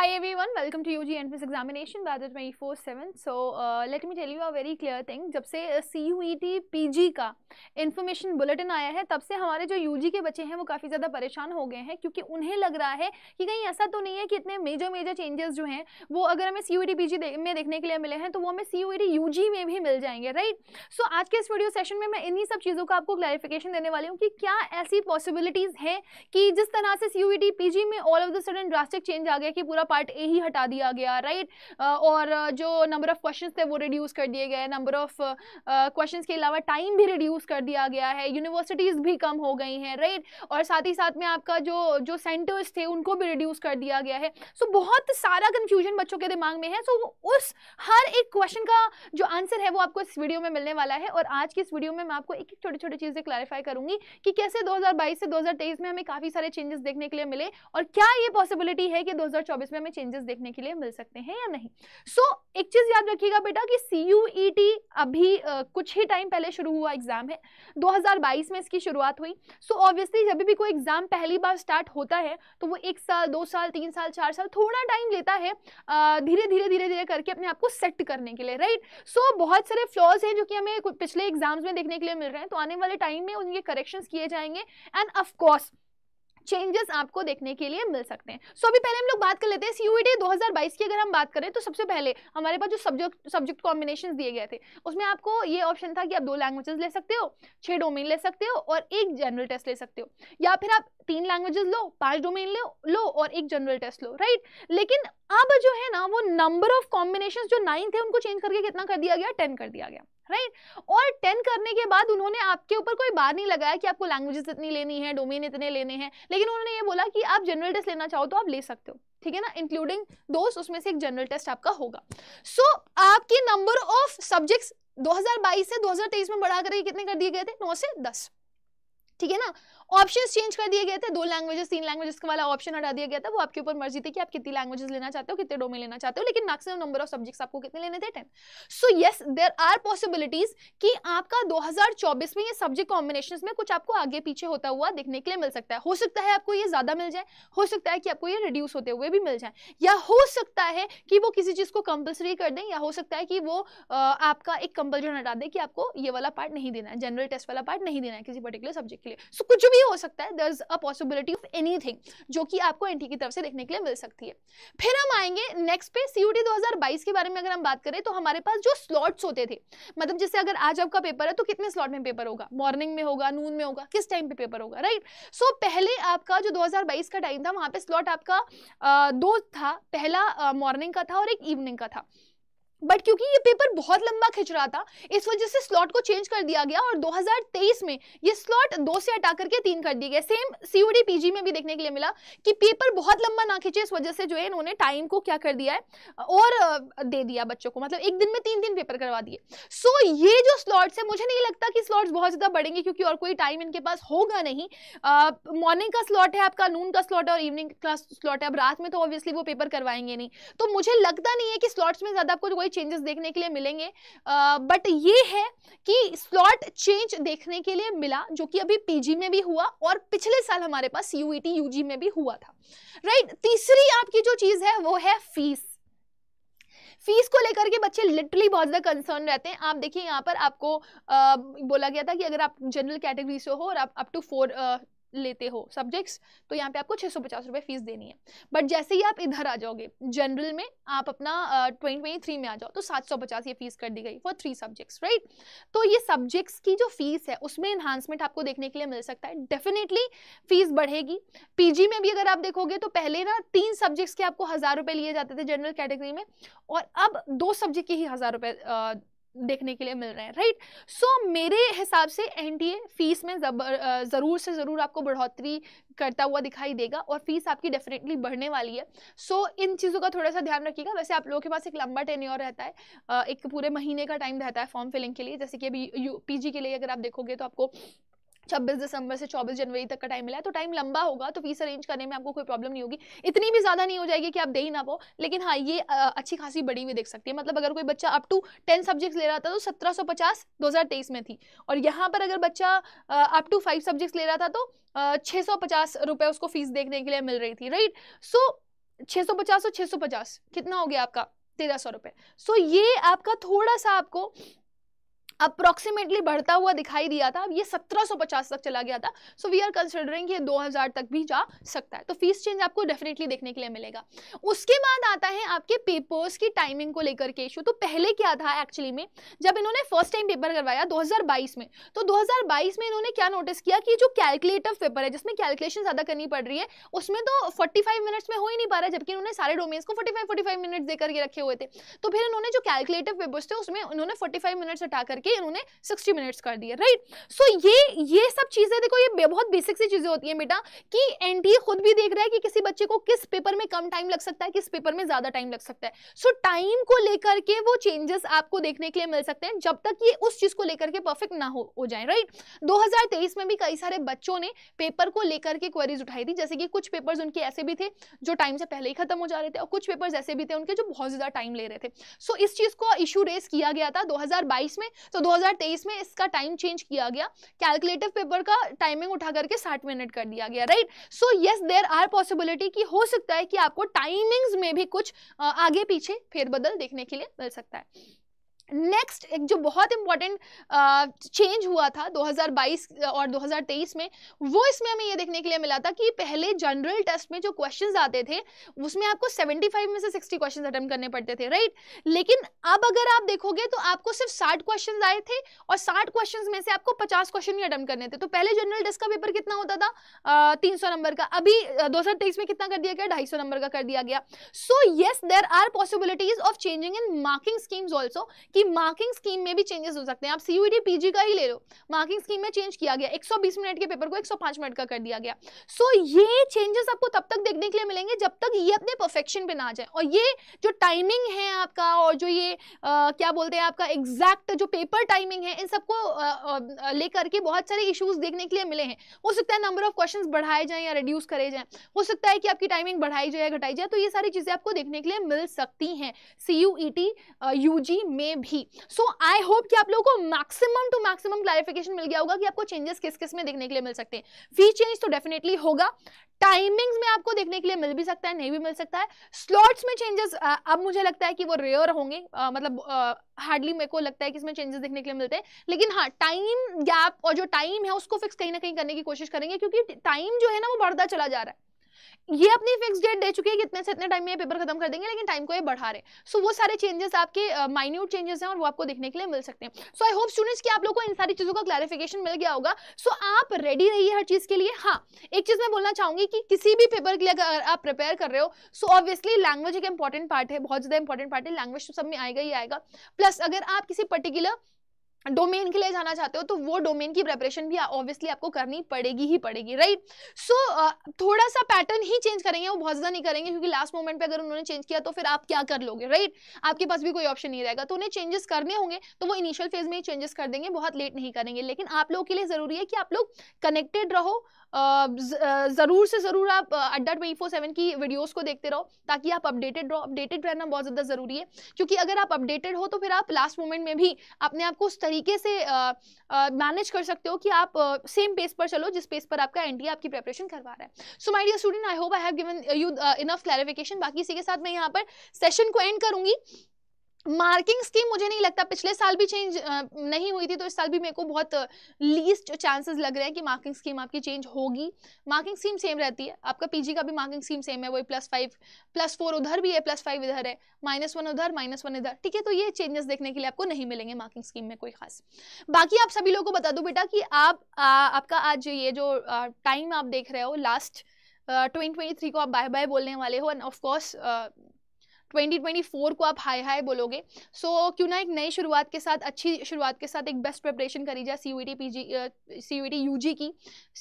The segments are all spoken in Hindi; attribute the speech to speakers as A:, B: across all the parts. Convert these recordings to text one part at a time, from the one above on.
A: Hi everyone, welcome to UG Entrance Examination Bharat 24/7. So uh, let me tell you a very clear thing. जब से C U E T P G का इन्फॉर्मेशन बुलेटिन आया है तब से हमारे जो यू जी के बच्चे हैं वो काफ़ी ज़्यादा परेशान हो गए हैं क्योंकि उन्हें लग रहा है कि कहीं ऐसा तो नहीं है कि इतने मेजर मेजर चेंजेस जो हैं वो अगर हमें C U E T P G में देखने के लिए मिले हैं तो वो हमें C U E T U G में भी मिल जाएंगे राइट सो so, आज के इस वीडियो सेशन में मैं इन्हीं सब चीज़ों का आपको क्लैरिफिकेशन देने वाली हूँ कि क्या ऐसी पॉसिबिलिटीज़ हैं कि जिस तरह से C U E T P G में all of the sudden drastic change आ गया कि पूरा पार्ट ए ही हटा दिया गया राइट और जो नंबर ऑफ क्वेश्चन थे वो रिड्यूस कर दिए गए नंबर ऑफ क्वेश्चन के अलावा टाइम भी रिड्यूस कर दिया गया है यूनिवर्सिटीज़ भी कम हो गई हैं राइट और साथ ही साथ में आपका जो जो सेंटर्स थे उनको भी रिड्यूस कर दिया गया है सो so, बहुत सारा कन्फ्यूजन बच्चों के दिमाग में है सो so, उस हर एक क्वेश्चन का जो आंसर है वो आपको इस वीडियो में मिलने वाला है और आज की इस वीडियो में मैं आपको एक एक छोटी छोटी चीज़ें क्लैरिफाई करूंगी कि कैसे 2022 से 2023 में हमें काफ़ी सारे चेंजेस देखने के लिए मिले और क्या ये पॉसिबिलिटी है कि 2024 में हमें चेंजेस देखने के लिए मिल सकते हैं या नहीं सो so, एक चीज याद रखिएगा बेटा कि सी e अभी आ, कुछ ही टाइम पहले शुरू हुआ एग्जाम है 2022 में इसकी शुरुआत हुई सो so, ऑब्वियसली जब भी कोई एग्जाम पहली बार स्टार्ट होता है तो वो एक साल दो साल तीन साल चार साल थोड़ा टाइम लेता है धीरे धीरे धीरे धीरे करके अपने आप को सेट करने के लिए राइट right? सो so, बहुत सारे फ्लॉज हैं जो कि हमें पिछले एग्जाम्स में देखने के लिए मिल रहे हैं तो आने वाले टाइम में उनके करेक्शन किए जाएंगे एंड ऑफकोर्स चेंजेस आपको देखने के लिए मिल सकते हैं सो so, अभी पहले हम लोग बात कर लेते हैं e सीयूईटी डे की अगर हम बात करें तो सबसे पहले हमारे पास जो सब्जेक्ट सब्जेक्ट कॉम्बिनेशन दिए गए थे उसमें आपको ये ऑप्शन था कि आप दो लैंग्वेजेस ले सकते हो छः डोमेन ले सकते हो और एक जनरल टेस्ट ले सकते हो या फिर आप तीन लैंग्वेजेस लो पांच डोमेन लो लो और एक जनरल टेस्ट लो राइट लेकिन अब जो है ना वो नंबर ऑफ कॉम्बिनेशन जो नाइन थे उनको चेंज करके कितना कर दिया गया टेन कर दिया गया राइट और टेन करने के बाद उन्होंने आपके ऊपर कोई बार नहीं लगाया कि आपको लैंग्वेजेस इतनी लेनी है डोमेन इतने लेने हैं लेकिन उन्होंने ये बोला कि आप जनरल टेस्ट लेना चाहो तो आप ले सकते हो ठीक है ना इंक्लूडिंग दोस्त उसमें से एक जनरल टेस्ट आपका होगा सो so, आपके नंबर ऑफ सब्जेक्ट्स 2022 से 2023 में बढ़ा करके कितने कर दिए गए थे नौ से दस ठीक है ना ऑप्शन चेंज कर दिए गए थे दो लैंग्वेजेस तीन लैंग्वेजेस वाला ऑप्शन हटा दिया गया था वो आपके ऊपर मर्जी थी कि आप कितनी लैंग्वेजेस लेना चाहते हो कितने डोमेन लेना चाहते हो लेकिन मैक्सिमम नंबर ऑफ सब्जेक्ट्स आपको कितने लेने थे ten so yes there are possibilities कि आपका 2024 में ये सब्जेक्ट कॉम्बिनेशन में कुछ आपको आगे पीछे होता हुआ देखने के लिए मिल सकता है हो सकता है आपको ये ज्यादा मिल जाए हो सकता है कि आपको ये रिड्यूस होते हुए भी मिल जाए या हो सकता है कि वो किसी चीज को कंपल्सरी कर दें या हो सकता है कि वो आपका एक कंपल्जन हटा दे कि आपको ये वाला पार्ट नहीं देना है जनरल टेस्ट वाला पार्ट नहीं देना है किसी पर्टिकुलर सब्जेक्ट के लिए सो कुछ भी भी हो सकता है there is a possibility of anything जो कि आपको एनटी की तरफ से देखने के लिए मिल सकती है फिर हम आएंगे नेक्स्ट पे सीयूटी 2022 के बारे में अगर हम बात करें तो हमारे पास जो स्लॉट्स होते थे मतलब जैसे अगर आज आपका पेपर है तो कितने स्लॉट में पेपर होगा मॉर्निंग में होगा नून में होगा किस टाइम पे पेपर होगा राइट सो so, पहले आपका जो 2022 का टाइम था वहाँ पे स्लॉट आपका आ, दो था पहला मॉर्निंग का था और एक इवनिंग का था बट क्योंकि ये पेपर बहुत लंबा खिंच रहा था इस वजह से स्लॉट को चेंज कर दिया गया और 2023 में ये स्लॉट दो से हटा करके तीन कर दिए गए सेम सीयूडी पीजी में भी देखने के लिए मिला कि पेपर बहुत लंबा ना खिंचे इस वजह से जो है इन्होंने टाइम को क्या कर दिया है और दे दिया बच्चों को मतलब एक दिन में तीन दिन पेपर करवा दिए सो so, ये जो स्लॉट्स है मुझे नहीं लगता कि स्लॉट्स बहुत ज़्यादा बढ़ेंगे क्योंकि और कोई टाइम इनके पास होगा नहीं मॉर्निंग का स्लॉट है आपका नून का स्लॉट है और इवनिंग का स्लॉट है अब रात में तो ऑब्वियसली वो पेपर करवाएंगे नहीं तो मुझे लगता नहीं है कि स्लॉट्स में ज़्यादा आपको कोई कोई चेंजेस देखने के लिए मिलेंगे बट ये है कि स्लॉट चेंज देखने के लिए मिला जो कि अभी पीजी में भी हुआ और पिछले साल हमारे पास यूईटी यूजी e में भी हुआ था राइट right? तीसरी आपकी जो चीज़ है वो है फीस फीस को लेकर के बच्चे लिटरली बहुत ज़्यादा कंसर्न रहते हैं आप देखिए यहाँ पर आपको आ, बोला गया था कि अगर आप जनरल कैटेगरी से हो और आप अप टू फोर लेते हो सब्जेक्ट्स तो यहाँ पे आपको छः सौ पचास रुपये फीस देनी है बट जैसे ही आप इधर आ जाओगे जनरल में आप अपना ट्वेंटी ट्वेंटी थ्री में आ जाओ तो सात सौ पचास ये फीस कर दी गई फॉर थ्री सब्जेक्ट्स राइट तो ये सब्जेक्ट्स की जो फीस है उसमें इन्हांसमेंट आपको देखने के लिए मिल सकता है डेफिनेटली फीस बढ़ेगी पीजी में भी अगर आप देखोगे तो पहले ना तीन सब्जेक्ट्स के आपको हज़ार रुपये लिए जाते थे जनरल कैटेगरी में और अब दो सब्जेक्ट के ही हज़ार रुपए देखने के लिए मिल रहे हैं राइट सो so, मेरे हिसाब से एनडीए फीस में ज़रूर से ज़रूर आपको बढ़ोतरी करता हुआ दिखाई देगा और फीस आपकी डेफिनेटली बढ़ने वाली है सो so, इन चीज़ों का थोड़ा सा ध्यान रखिएगा वैसे आप लोगों के पास एक लंबा टेन्योर रहता है एक पूरे महीने का टाइम रहता है फॉर्म फिलिंग के लिए जैसे कि अभी यू के लिए अगर आप देखोगे तो आपको 26 दिसंबर से चौबीस जनवरी तक का टाइम मिला है तो टाइम लंबा होगा तो फीस अरेंज करने में आपको कोई प्रॉब्लम नहीं होगी इतनी भी ज़्यादा नहीं हो जाएगी कि आप दे ही ना पाओ लेकिन हाँ ये अच्छी खासी बड़ी हुई देख सकती है मतलब अगर कोई बच्चा अप टू 10 सब्जेक्ट्स ले रहा था तो सत्रह सौ पचास दो हज़ार तेईस में थी और यहाँ पर अगर बच्चा अप टू फाइव सब्जेक्ट्स ले रहा था तो छः सौ पचास उसको फीस देखने के लिए मिल रही थी राइट सो छः सौ पचास और छः सौ पचास कितना हो गया आपका तेरह सौ रुपये सो ये आपका थोड़ा सा आपको अप्रोक्सीमेटली बढ़ता हुआ दिखाई दिया था अब ये 1750 तक चला गया था सो वी आर कंसिडरिंग ये 2000 तक भी जा सकता है तो फीस चेंज आपको डेफिनेटली देखने के लिए मिलेगा उसके बाद आता है आपके पेपर्स की टाइमिंग को लेकर के इशू तो पहले क्या था एक्चुअली में जब इन्होंने फर्स्ट टाइम पेपर करवाया 2022 में तो 2022 में इन्होंने क्या नोटिस किया कि जो कैलकुलेटिव पेपर है जिसमें कैलकुलेशन ज़्यादा करनी पड़ रही है उसमें तो फोर्टी मिनट्स में हो ही नहीं पा रहा जबकि इन्होंने सारे डोमेन्स को फोर्टी फाइव मिनट्स देकर करके रखे हुए थे तो फिर इन्होंने जो कैलकुलेटिव पेपर्स थे उसमें उन्होंने फोर्टी मिनट्स हटा कर करके इन्होंने 60 मिनट्स कर दिए राइट सो ये ये सब चीज़ें देखो ये बहुत बेसिक सी चीज़ें होती हैं बेटा कि एन e खुद भी देख रहा है कि किसी बच्चे को किस पेपर में कम टाइम लग सकता है किस पेपर में ज़्यादा टाइम लग सकता है सो so, टाइम को लेकर के वो चेंजेस आपको देखने के लिए मिल सकते हैं जब तक ये उस चीज़ को लेकर के परफेक्ट ना हो, हो जाए राइट दो में भी कई सारे बच्चों ने पेपर को लेकर के क्वेरीज उठाई थी जैसे कि कुछ पेपर्स उनके ऐसे भी थे जो टाइम से पहले ही खत्म हो जा रहे थे और कुछ पेपर्स ऐसे भी थे उनके जो बहुत ज़्यादा टाइम ले रहे थे सो so, इस चीज़ को इशू रेस किया गया था 2022 में तो 2023 में इसका टाइम चेंज किया गया कैलकुलेटिव पेपर का टाइमिंग उठा करके साठ मिनट कर दिया गया right so yes there are possibility कि हो सकता है कि आपको टाइमिंग्स में भी कुछ आगे पीछे फेरबदल देखने के लिए मिल सकता है नेक्स्ट एक जो बहुत इंपॉर्टेंट चेंज uh, हुआ था 2022 और 2023 में वो इसमें हमें ये देखने के लिए मिला था कि पहले जनरल टेस्ट में जो क्वेश्चंस आते थे उसमें आपको 75 में से 60 क्वेश्चंस अटेम्प्ट करने पड़ते थे राइट लेकिन अब अगर आप देखोगे तो आपको सिर्फ 60 क्वेश्चंस आए थे और 60 क्वेश्चन में से आपको पचास क्वेश्चन ही अटेम्प्ट करने थे तो पहले जनरल टेस्ट का पेपर कितना होता था तीन uh, नंबर का अभी दो में कितना कर दिया गया ढाई नंबर का कर दिया गया so yes there are possibilities of changing in marking schemes also कि मार्किंग स्कीम में भी चेंजेस हो सकते हैं आप सीयूईटी पीजी e का ही ले लो मार्किंग स्कीम में चेंज किया गया 120 मिनट के पेपर को 105 मिनट का कर दिया गया सो so, ये चेंजेस आपको तब तक देखने के लिए मिलेंगे जब तक ये अपने परफेक्शन पे ना जाए और ये जो टाइमिंग है आपका और जो ये आ, क्या बोलते हैं आपका एग्जैक्ट जो पेपर टाइमिंग है इन सबको लेकर के बहुत सारे इशूज देखने के लिए मिले हैं हो सकता है नंबर ऑफ क्वेश्चन बढ़ाए जाए या रिड्यूस करे जाए हो सकता है कि आपकी टाइमिंग बढ़ाई जाए या घटाई जाए तो ये सारी चीजें आपको देखने के लिए मिल सकती हैं सी यू e में भी भी सो आई होप कि आप लोगों को मैक्सिमम टू मैक्सिमम क्लैरिफिकेशन मिल गया होगा कि आपको चेंजेस किस किस में देखने के लिए मिल सकते हैं फी चेंज तो डेफिनेटली होगा टाइमिंग्स में आपको देखने के लिए मिल भी सकता है नहीं भी मिल सकता है स्लॉट्स में चेंजेस अब मुझे लगता है कि वो रेयर होंगे आ, मतलब हार्डली मेरे को लगता है कि इसमें चेंजेस देखने के लिए मिलते हैं लेकिन हाँ टाइम गैप और जो टाइम है उसको फिक्स कहीं ना कहीं करने की कोशिश करेंगे क्योंकि टाइम जो है ना वो बढ़ता चला जा रहा है ये अपनी फिक्स डेट दे चुके हैं कितने से इतने टाइम में ये पेपर खत्म कर देंगे लेकिन टाइम को ये बढ़ा रहे सो so, वो सारे चेंजेस आपके माइन्यूट uh, चेंजेस हैं और वो आपको देखने के लिए मिल सकते हैं सो आई होप स्टूडेंट्स कि आप लोगों को इन सारी चीज़ों का क्लैरिफिकेशन मिल गया होगा सो so, आप रेडी रहिए हर चीज़ के लिए हाँ एक चीज़ मैं बोलना चाहूंगी कि, कि किसी भी पेपर के लिए अगर आप प्रिपेयर कर रहे हो सो ऑब्वियसली लैंग्वेज एक इंपॉर्टेंट पार्ट है बहुत ज़्यादा इंपॉर्टेंट पार्ट है लैंग्वेज तो सब में आएगा ही आएगा प्लस अगर आप किसी पर्टिकुलर डोमेन के लिए जाना चाहते हो तो वो डोमेन की प्रेपरेशन भी ऑब्वियसली आपको करनी पड़ेगी ही पड़ेगी राइट सो so, uh, थोड़ा सा पैटर्न ही चेंज करेंगे वो बहुत ज़्यादा नहीं करेंगे क्योंकि लास्ट मोमेंट पे अगर उन्होंने चेंज किया तो फिर आप क्या कर लोगे राइट आपके पास भी कोई ऑप्शन नहीं रहेगा तो उन्हें चेंजेस करने होंगे तो वो इनिशियल फेज में ही चेंजेस कर देंगे बहुत लेट नहीं करेंगे लेकिन आप लोगों के लिए ज़रूरी है कि आप लोग कनेक्टेड रहो ज़रूर से ज़रूर आप अड्डा ट्वेंटी फोर सेवन की वीडियोज़ को देखते रहो ताकि आप अपडेटेड रहो अपडेटेड रहना बहुत ज़्यादा ज़रूरी है क्योंकि अगर आप अपडेटेड हो तो फिर आप लास्ट मोमेंट में भी अपने आप को तरीके से मैनेज कर सकते हो कि आप सेम पेज पर चलो जिस पेज पर आपका एनडीए आपकी प्रिपरेशन करवा रहा है so my dear student I hope I have given you enough clarification बाकी इसी के साथ मैं यहाँ पर सेशन को एंड करूंगी मार्किंग स्कीम मुझे नहीं लगता पिछले साल भी चेंज नहीं हुई थी तो इस साल भी मेरे को बहुत लीस्ट चांसेस लग रहे हैं कि मार्किंग स्कीम आपकी चेंज होगी मार्किंग स्कीम सेम रहती है आपका पीजी का भी मार्किंग स्कीम सेम है वही प्लस फाइव प्लस फोर उधर भी है प्लस फाइव इधर है माइनस वन उधर माइनस वन इधर ठीक है तो ये चेंजेस देखने के लिए आपको नहीं मिलेंगे मार्किंग स्कीम में कोई खास बाकी आप सभी लोग को बता दो बेटा कि आप आ, आपका आज ये जो टाइम आप देख रहे हो लास्ट ट्वेंटी uh, को आप बाय बाय बोलने वाले हो एंड ऑफकोर्स 2024 को आप हाई हाई बोलोगे सो so, क्यों ना एक नई शुरुआत के साथ अच्छी शुरुआत के साथ एक बेस्ट प्रिपरेशन करी जाए C U T P G C U T U G की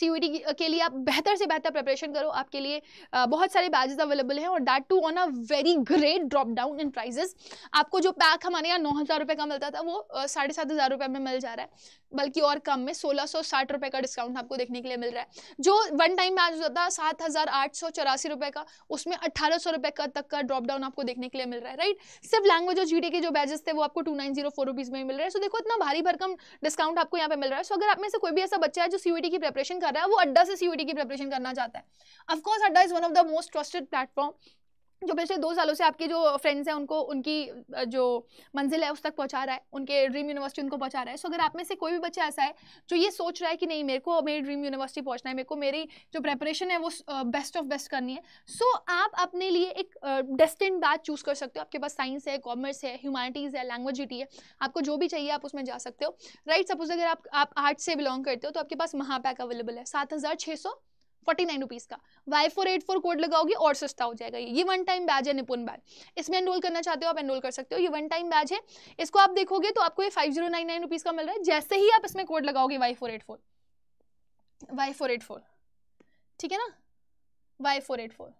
A: सी यू टी के लिए आप बेहतर से बेहतर प्रिपरेशन करो आपके लिए uh, बहुत सारे बैजेस अवेलेबल हैं और that too on a very great drop down in prices आपको जो पैक हमारे यहाँ नौ हज़ार रुपये का मिलता था वो साढ़े सात हज़ार रुपये में मिल जा रहा है बल्कि और कम में सोलह सौ साठ रुपये का डिस्काउंट आपको देखने के लिए मिल रहा है जो वन टाइम बैच होता था सात हज़ार आठ सौ चौरासी रुपये का उसमें अट्ठारह सौ रुपये का तक का ड्रॉप डाउन आपको देख देखने के लिए मिल रहा है राइट सिर्फ लैंग्वेज और जीडी के जो बैजेस थे वो आपको two nine zero four rupees में मिल रहा है सो देखो इतना भारी भरकम डिस्काउंट आपको यहाँ पे मिल रहा है सो so, अगर आप में से कोई भी ऐसा बच्चा है जो सीयूटी की प्रेपरेशन कर रहा है वो अड्डा से सीयूटी की प्रेपरेशन करना चाहता है of course Adda is one of the most trusted platform जो पिछले दो सालों से आपके जो फ्रेंड्स हैं उनको उनकी जो मंजिल है उस तक पहुंचा रहा है उनके ड्रीम यूनिवर्सिटी उनको पहुंचा रहा है सो अगर आप में से कोई भी बच्चा ऐसा है जो ये सोच रहा है कि नहीं मेरे को मेरी ड्रीम यूनिवर्सिटी पहुंचना है मेरे को मेरी जो प्रेपरेशन है वो बेस्ट ऑफ बेस्ट करनी है सो so, आप अपने लिए एक डेस्टिन बात चूज़ कर सकते हो आपके पास साइंस है कॉमर्स है ह्यूमैनिटीज़ है लैंग्वेज है आपको जो भी चाहिए आप उसमें जा सकते हो राइट right, सपोज अगर आप आप से बिलोंग करते हो तो आपके पास महापैक अवेलेबल है सात हज़ार छः सौ फोर्टी नाइन रुपीज़ का Y four eight four code लगाओगे और सस्ता हो जाएगा ये वन टाइम बैच है निपुन बैच इसमें एनरोल करना चाहते हो आप एनरोल कर सकते हो ये वन टाइम बैच है इसको आप देखोगे तो आपको ये five zero nine nine rupees का मिल रहा है जैसे ही आप इसमें कोड लगाओगे Y four eight four Y four eight four ठीक है ना वाई फोर एट फोर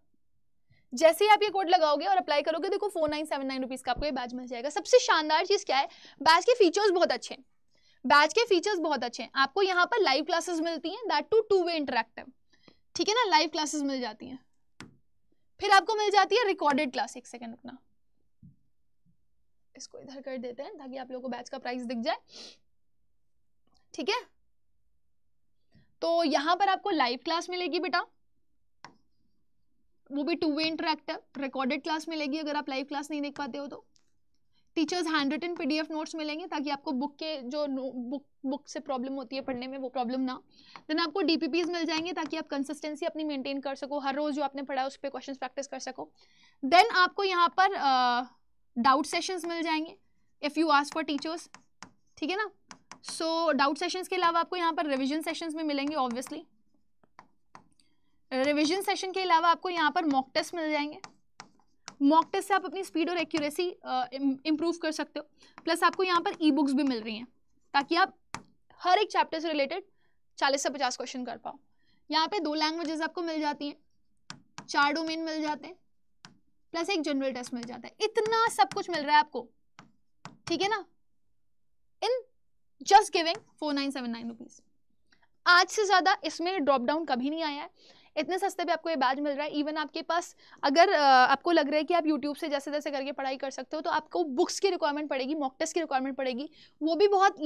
A: जैसे ही आप ये कोड लगाओगे और अप्लाई करोगे देखो four nine seven nine rupees का आपको ये बैच मिल जाएगा सबसे शानदार चीज़ क्या है बैच के फीचर्स बहुत अच्छे हैं बैच के फीचर्स बहुत अच्छे हैं आपको यहाँ पर लाइव क्लासेस मिलती हैं that too two way interactive ठीक है ना लाइव क्लासेस मिल जाती हैं फिर आपको मिल जाती है रिकॉर्डेड क्लास एक सेकेंड रुकना इसको इधर कर देते हैं ताकि आप लोगों को बैच का प्राइस दिख जाए ठीक है तो यहां पर आपको लाइव क्लास मिलेगी बेटा वो भी two way interactive recorded class मिलेगी अगर आप लाइव क्लास नहीं देख पाते हो तो teachers hand written P D F notes मिलेंगे ताकि आपको बुक के जो बुक बुक से प्रॉब्लम होती है पढ़ने में वो प्रॉब्लम ना देन आपको डी पी मिल जाएंगे ताकि आप कंसिस्टेंसी अपनी मेनटेन कर सको हर रोज़ जो आपने पढ़ा है उस पर क्वेश्चन प्रैक्टिस कर सको देन आपको यहाँ पर डाउट uh, सेशंस मिल जाएंगे if you ask for teachers ठीक है ना सो डाउट सेशन के अलावा आपको यहाँ पर रिविजन सेशन में मिलेंगे ऑब्वियसली रिविजन सेशन के अलावा आपको यहाँ पर मॉक टेस्ट मिल जाएंगे मॉक टेस्ट से आप अपनी स्पीड और एक्यूरेसी इम्प्रूव कर सकते हो प्लस आपको यहाँ पर ई बुक्स भी मिल रही हैं ताकि आप हर एक चैप्टर से रिलेटेड चालीस से पचास क्वेश्चन कर पाओ यहाँ पे दो लैंग्वेजेस आपको मिल जाती हैं चार डोमेन मिल जाते हैं प्लस एक जनरल टेस्ट मिल जाता है इतना सब कुछ मिल रहा है आपको ठीक है ना in just giving four nine seven nine rupees आज से ज्यादा इसमें ड्रॉप डाउन कभी नहीं आया है इतने सस्ते पे आपको ये बैज मिल रहा है इवन आपके पास अगर आपको लग रहा है कि आप यूट्यूब से जैसे जैसे करके पढ़ाई कर सकते हो तो आपको बुक्स की रिक्वायरमेंट पड़ेगी मॉक टेस्ट की रिक्वायरमेंट पड़ेगी वो भी बहुत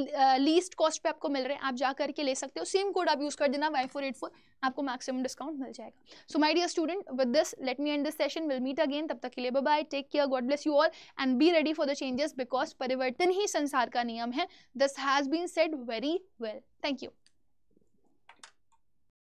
A: लीस्ट कॉस्ट पे आपको मिल रहे हैं आप जा करके ले सकते हो सेम कोड आप यूज़ कर देना वाई फोर एट फोर आपको मैक्सिमम डिस्काउंट मिल जाएगा so my dear student with this let me end this session will meet again तब तक के लिए bye take care God bless you all and be ready for the changes because परिवर्तन ही संसार का नियम है this has been said very well thank you